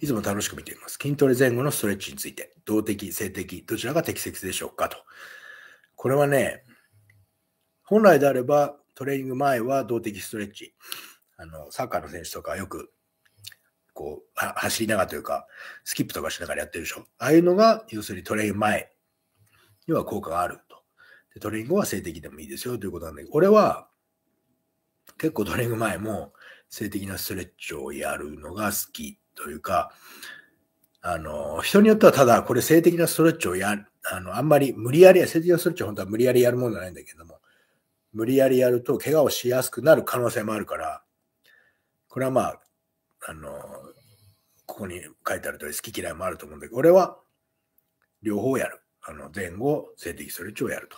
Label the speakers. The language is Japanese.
Speaker 1: いつも楽しく見ています。筋トレ前後のストレッチについて、動的、性的、どちらが適切でしょうかと。これはね、本来であれば、トレーニング前は動的ストレッチ。あの、サッカーの選手とかよく、こう、走りながらというか、スキップとかしながらやってるでしょ。ああいうのが、要するにトレーニング前には効果があると。でトレーニング後は性的でもいいですよということなんだけど、俺は、結構トレーニング前も性的なストレッチをやるのが好きというか、あの、人によってはただ、これ性的なストレッチをや、あの、あんまり無理やり、性的なストレッチは本当は無理やりやるもんじゃないんだけども、無理やりやると怪我をしやすくなる可能性もあるから、これはまあ、あの、ここに書いてある通り好き嫌いもあると思うんだけど、俺は両方やる。あの、前後、性的ストレッチをやると。